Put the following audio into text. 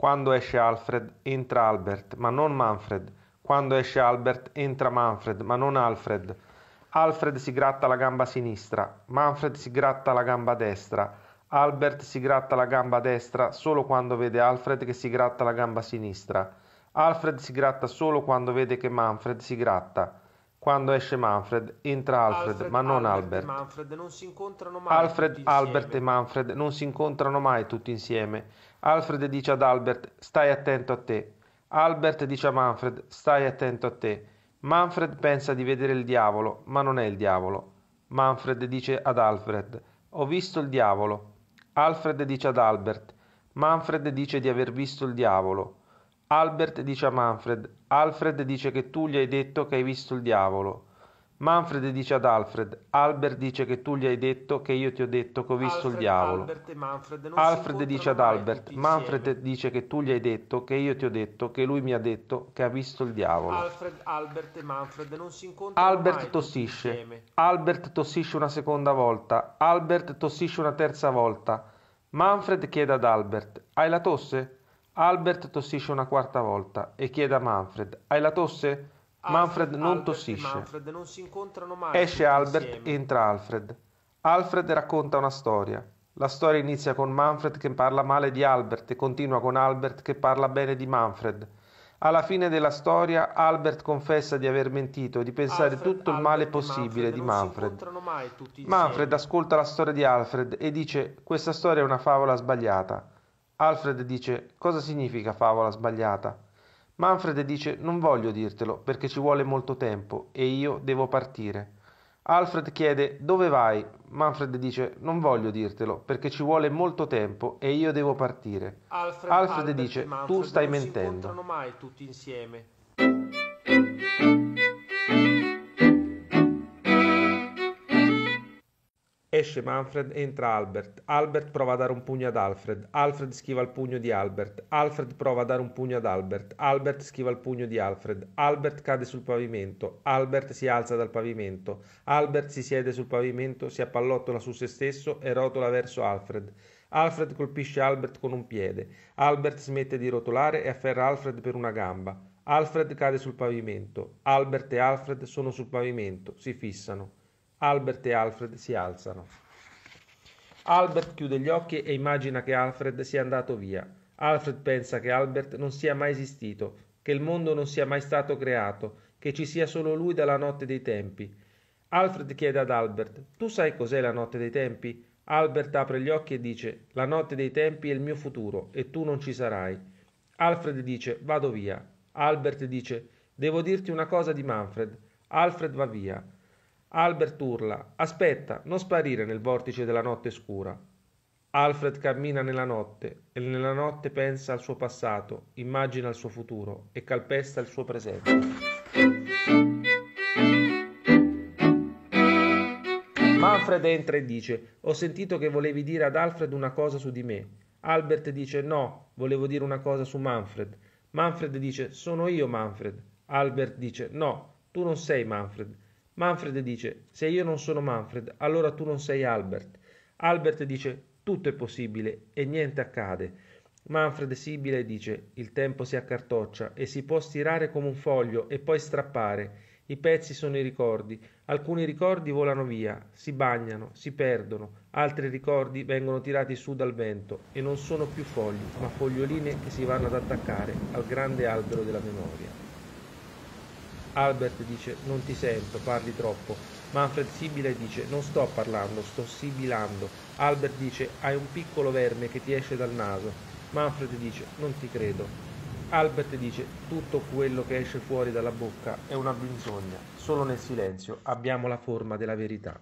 Quando esce Alfred, entra Albert, ma non Manfred. Quando esce Albert, entra Manfred, ma non Alfred. Alfred si gratta la gamba sinistra, Manfred si gratta la gamba destra. Albert si gratta la gamba destra solo quando vede Alfred che si gratta la gamba sinistra. Alfred si gratta solo quando vede che Manfred si gratta. Quando esce Manfred, entra Alfred, Alfred ma non Albert. Albert. Non Alfred, Albert e Manfred non si incontrano mai tutti insieme. Alfred dice ad Albert, stai attento a te. Albert dice a Manfred, stai attento a te. Manfred pensa di vedere il diavolo, ma non è il diavolo. Manfred dice ad Alfred, ho visto il diavolo. Alfred dice ad Albert, Manfred dice di aver visto il diavolo. Albert dice a Manfred, Alfred dice che tu gli hai detto che hai visto il diavolo. Manfred dice ad Alfred, Albert dice che tu gli hai detto che io ti ho detto che ho visto Alfred, il diavolo. Manfred, Alfred dice ad Albert, Manfred insieme. dice che tu gli hai detto che io ti ho detto che lui mi ha detto che ha visto il diavolo. Alfred, Albert e Manfred non si incontrano Albert tossisce. Albert tossisce una seconda volta. Albert tossisce una terza volta. Manfred chiede ad Albert, hai la tosse? Albert tossisce una quarta volta e chiede a Manfred: Hai la tosse? Manfred non Albert tossisce. Manfred non si incontrano mai. Esce Albert, insieme. entra Alfred. Alfred racconta una storia. La storia inizia con Manfred che parla male di Albert e continua con Albert che parla bene di Manfred. Alla fine della storia Albert confessa di aver mentito e di pensare Alfred, tutto il male Albert possibile di Manfred. Manfred ascolta la storia di Alfred e dice questa storia è una favola sbagliata. Alfred dice cosa significa favola sbagliata? Manfred dice non voglio dirtelo perché ci vuole molto tempo e io devo partire. Alfred chiede dove vai? Manfred dice non voglio dirtelo perché ci vuole molto tempo e io devo partire. Alfred, Alfred dice tu stai non mentendo. Non si incontrano mai tutti insieme Esce Manfred, entra Albert. Albert prova a dare un pugno ad Alfred. Alfred schiva il pugno di Albert. Alfred prova a dare un pugno ad Albert. Albert schiva il pugno di Alfred. Albert cade sul pavimento. Albert si alza dal pavimento. Albert si siede sul pavimento, si appallottola su se stesso e rotola verso Alfred. Alfred colpisce Albert con un piede. Albert smette di rotolare e afferra Alfred per una gamba. Alfred cade sul pavimento. Albert e Alfred sono sul pavimento, si fissano. Albert e Alfred si alzano. Albert chiude gli occhi e immagina che Alfred sia andato via. Alfred pensa che Albert non sia mai esistito, che il mondo non sia mai stato creato, che ci sia solo lui dalla notte dei tempi. Alfred chiede ad Albert, tu sai cos'è la notte dei tempi? Albert apre gli occhi e dice, la notte dei tempi è il mio futuro e tu non ci sarai. Alfred dice, vado via. Albert dice, devo dirti una cosa di Manfred. Alfred va via. Albert urla, aspetta, non sparire nel vortice della notte scura. Alfred cammina nella notte e nella notte pensa al suo passato, immagina il suo futuro e calpesta il suo presente. Manfred entra e dice, ho sentito che volevi dire ad Alfred una cosa su di me. Albert dice, no, volevo dire una cosa su Manfred. Manfred dice, sono io Manfred. Albert dice, no, tu non sei Manfred Manfred dice: Se io non sono Manfred, allora tu non sei Albert. Albert dice: Tutto è possibile e niente accade. Manfred sibile dice: Il tempo si accartoccia e si può stirare come un foglio e poi strappare. I pezzi sono i ricordi. Alcuni ricordi volano via, si bagnano, si perdono. Altri ricordi vengono tirati su dal vento e non sono più fogli, ma foglioline che si vanno ad attaccare al grande albero della memoria. Albert dice non ti sento, parli troppo. Manfred sibila e dice non sto parlando, sto sibilando. Albert dice hai un piccolo verme che ti esce dal naso. Manfred dice non ti credo. Albert dice tutto quello che esce fuori dalla bocca è una menzogna, solo nel silenzio abbiamo la forma della verità.